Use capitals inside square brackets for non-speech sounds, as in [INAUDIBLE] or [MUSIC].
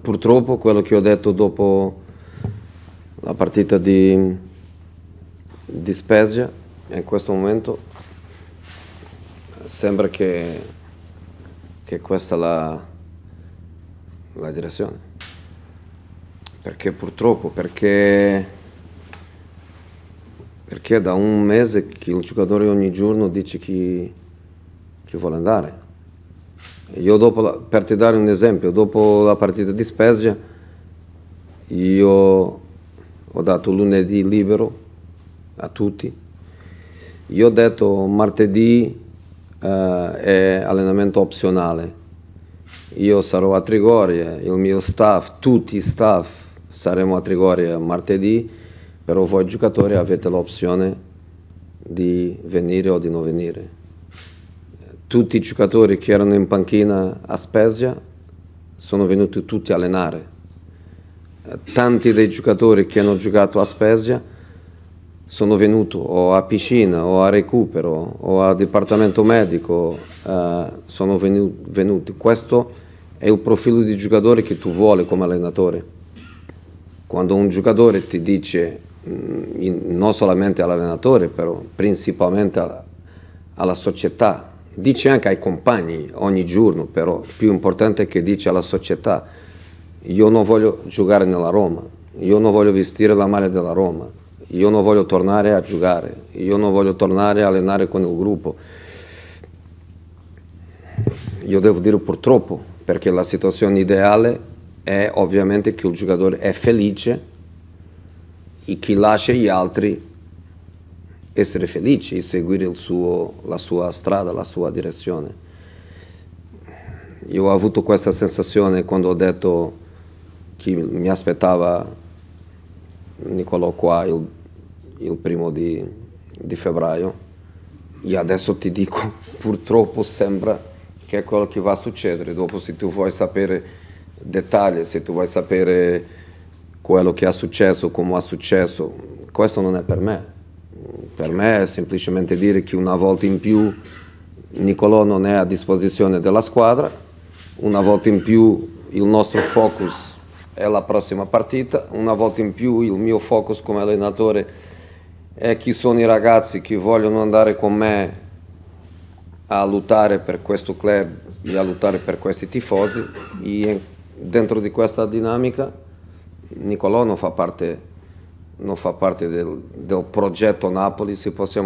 Purtroppo quello che ho detto dopo la partita di, di Spezia, in questo momento sembra che, che questa è la, la, direzione. Perché purtroppo, perché, perché da un mese che il giocatore ogni giorno dice chi, che vuole andare. Io la, per ti dare un esempio, dopo la partita di Spezia, io ho dato lunedì libero a tutti. Io ho detto martedì eh, è allenamento opzionale. Io sarò a Trigoria, il mio staff, tutti i staff saremo a Trigoria martedì, però voi giocatori avete l'opzione di venire o di non venire tutti i giocatori che erano in panchina a Spezia sono venuti tutti a allenare. Eh, tanti dei giocatori che hanno giocato a Spezia sono venuti o a piscina o a recupero o a dipartimento medico, eh, sono venuti. Questo è il profilo di giocatore che tu vuoi come allenatore. Quando un giocatore ti dice, mm, non solamente all'allenatore, però principalmente alla, alla società, dice anche ai compagni ogni giorno, però più importante è che dice alla società, io non voglio giocare nella Roma, io non voglio vestire la maglia della Roma, io non voglio tornare a giocare, io non voglio tornare a allenare con il gruppo. Io devo dire purtroppo, perché la situazione ideale è ovviamente che il giocatore è felice e che lascia gli altri essere felici, seguire suo, la sua strada, la sua direzione. Io ho avuto questa sensazione quando ho detto che mi aspettava Nicolò qua il, il primo di, di febbraio e adesso ti dico [LAUGHS] purtroppo sembra che è quello che va a succedere. Dopo se tu vuoi sapere dettagli, se tu vuoi sapere quello che è successo, come è successo, questo non è per me per me è semplicemente dire che una volta in più Nicolò non è a disposizione della squadra, una volta in più il nostro focus è la prossima partita, una volta in più il mio focus come allenatore è chi sono i ragazzi che vogliono andare con me a lottare per questo club e a lottare per questi tifosi e dentro di questa dinamica Nicolò non fa parte non fa parte del, del progetto Napoli, se possiamo